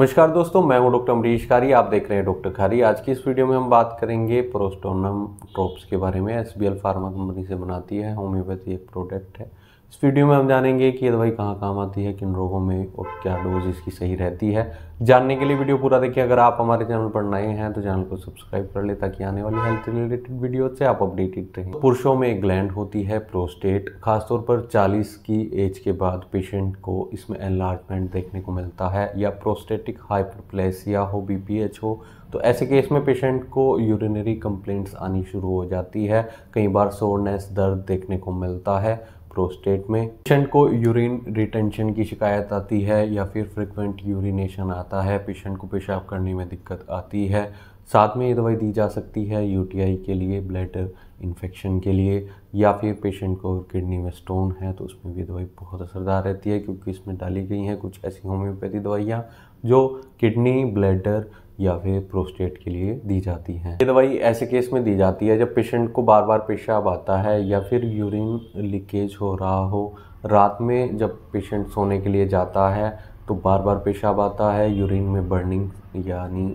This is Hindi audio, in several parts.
नमस्कार दोस्तों मैं हूं डॉक्टर अमरीश खारी आप देख रहे हैं डॉक्टर खारी आज की इस वीडियो में हम बात करेंगे प्रोस्टोनम ड्रॉप्स के बारे में S B L pharma company से बनाती है होम्योपैथी एक प्रोडक्ट है इस वीडियो में हम जानेंगे कि ये दवाई कहाँ काम आती है किन रोगों में और क्या डोज इसकी सही रहती है जानने के लिए वीडियो पूरा देखिए अगर आप हमारे चैनल पर नए हैं तो चैनल को सब्सक्राइब कर ले ताकि आने वाली हेल्थ रिलेटेड वीडियो से आप अपडेटेड रहें पुरुषों में एक ग्लैंड होती है प्रोस्टेट खासतौर पर 40 की एज के बाद पेशेंट को इसमें एनलार्जमेंट देखने को मिलता है या प्रोस्टेटिक हाइपरप्लेसिया हो बी हो तो ऐसे केस में पेशेंट को यूरिनरी कंप्लेंट्स आनी शुरू हो जाती है कई बार सोरनेस दर्द देखने को मिलता है प्रोस्टेट में पेशेंट को यूरिन रिटेंशन की शिकायत आती है या फिर फ्रिक्वेंट यूरिनेशन आता है पेशेंट को पेशाब करने में दिक्कत आती है साथ में ये दवाई दी जा सकती है यूटीआई के लिए ब्लैडर इन्फेक्शन के लिए या फिर पेशेंट को किडनी में स्टोन है तो उसमें भी दवाई बहुत असरदार रहती है क्योंकि इसमें डाली गई हैं कुछ ऐसी होम्योपैथी दवाइयाँ जो किडनी ब्लैडर या फिर प्रोस्टेट के लिए दी जाती है ये दवाई ऐसे केस में दी जाती है जब पेशेंट को बार बार पेशाब आता है या फिर यूरिन लीकेज हो रहा हो रात में जब पेशेंट सोने के लिए जाता है तो बार बार पेशाब आता है यूरिन में बर्निंग यानी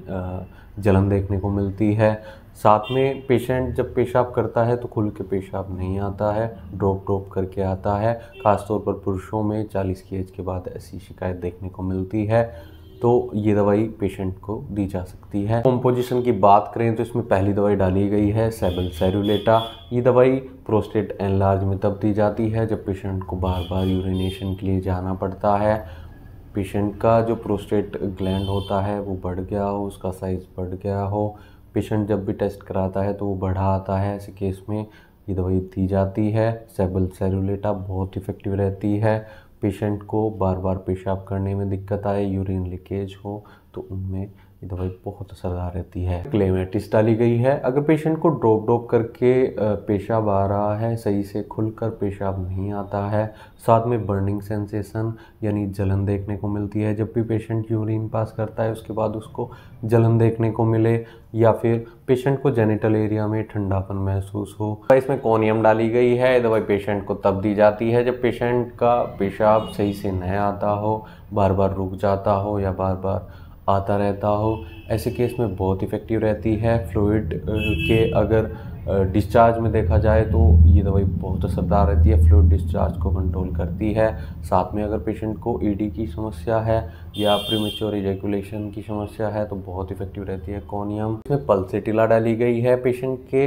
जलन देखने को मिलती है साथ में पेशेंट जब पेशाब करता है तो खुल के पेशाब नहीं आता है ड्रॉप ड्रॉप करके आता है ख़ासतौर पर पुरुषों में 40 की एज के बाद ऐसी शिकायत देखने को मिलती है तो ये दवाई पेशेंट को दी जा सकती है कॉम्पोजिशन की बात करें तो इसमें पहली दवाई डाली गई है सेबल सेरुलेटा ये दवाई प्रोस्टेट एनलार्ज में तब दी जाती है जब पेशेंट को बार बार यूरिनेशन के लिए जाना पड़ता है पेशेंट का जो प्रोस्टेट ग्लैंड होता है वो बढ़ गया हो उसका साइज़ बढ़ गया हो पेशेंट जब भी टेस्ट कराता है तो वो बढ़ा आता है ऐसे केस में ये दवाई दी जाती है सेबल सेरुलेटा बहुत इफ़ेक्टिव रहती है पेशेंट को बार बार पेशाब करने में दिक्कत आए यूरिन लीकेज हो तो उनमें ये दवाई बहुत असरदार रहती है क्लेमेटिस डाली गई है अगर पेशेंट को डोप डोप करके पेशाब आ रहा है सही से खुलकर पेशाब नहीं आता है साथ में बर्निंग सेंसेशन यानी जलन देखने को मिलती है जब भी पेशेंट यूरिन पास करता है उसके बाद उसको जलन देखने को मिले या फिर पेशेंट को जेनिटल एरिया में ठंडापन महसूस हो तो इसमें कोनियम डाली गई है दवाई पेशेंट को तब दी जाती है जब पेशेंट का पेशाब सही से नहीं आता हो बार बार रुक जाता हो या बार बार आता रहता हो ऐसे केस में बहुत इफ़ेक्टिव रहती है फ्लूड के अगर डिस्चार्ज में देखा जाए तो ये दवाई बहुत असरदार रहती है फ्लूड डिस्चार्ज को कंट्रोल करती है साथ में अगर पेशेंट को ईडी e की समस्या है या प्रीमेच्योर इजेकुलेशन की समस्या है तो बहुत इफेक्टिव रहती है कोनियम इसमें पल्सेटिला डाली गई है पेशेंट के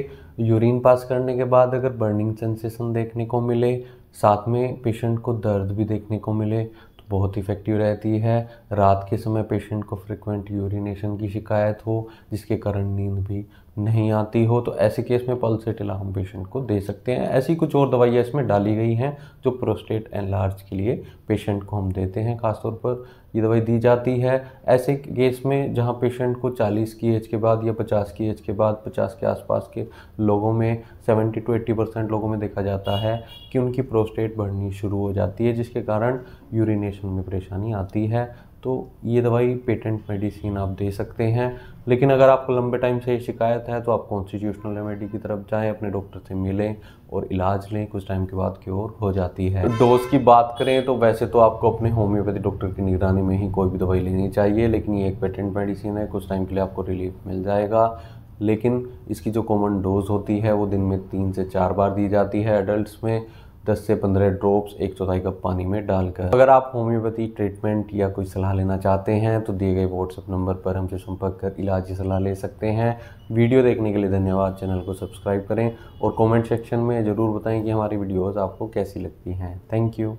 यूरिन पास करने के बाद अगर बर्निंग सेंसेशन देखने को मिले साथ में पेशेंट को दर्द भी देखने को मिले तो बहुत इफ़ेक्टिव रहती है रात के समय पेशेंट को फ्रिक्वेंट यूरिनेशन की शिकायत हो जिसके कारण नींद भी नहीं आती हो तो ऐसे केस में पल्सेटिला हम पेशेंट को दे सकते हैं ऐसी कुछ और दवाइयाँ इसमें डाली गई हैं जो प्रोस्टेट एनलार्ज के लिए पेशेंट को हम देते हैं खासतौर पर ये दवाई दी जाती है ऐसे केस में जहाँ पेशेंट को 40 की एज के बाद या 50 की एज के बाद 50 के आसपास के लोगों में 70 टू 80 परसेंट लोगों में देखा जाता है कि उनकी प्रोस्टेट बढ़नी शुरू हो जाती है जिसके कारण यूरिनेशन में परेशानी आती है तो ये दवाई पेटेंट मेडिसिन आप दे सकते हैं लेकिन अगर आपको लंबे टाइम से शिकायत है तो आप कॉन्स्टिट्यूशनल रेमेडी की तरफ जाएं अपने डॉक्टर से मिलें और इलाज लें कुछ टाइम के बाद क्योर हो जाती है डोज की बात करें तो वैसे तो आपको अपने होम्योपैथी डॉक्टर की निगरानी में ही कोई भी दवाई लेनी चाहिए लेकिन ये एक पेटेंट मेडिसिन है कुछ टाइम के लिए आपको रिलीफ मिल जाएगा लेकिन इसकी जो कॉमन डोज होती है वो दिन में तीन से चार बार दी जाती है एडल्ट्स में 10 से 15 ड्रॉप्स एक चौथाई कप पानी में डालकर अगर आप होम्योपैथी ट्रीटमेंट या कोई सलाह लेना चाहते हैं तो दिए गए व्हाट्सएप नंबर पर हमसे संपर्क कर इलाज की सलाह ले सकते हैं वीडियो देखने के लिए धन्यवाद चैनल को सब्सक्राइब करें और कमेंट सेक्शन में ज़रूर बताएं कि हमारी वीडियोस आपको कैसी लगती हैं थैंक यू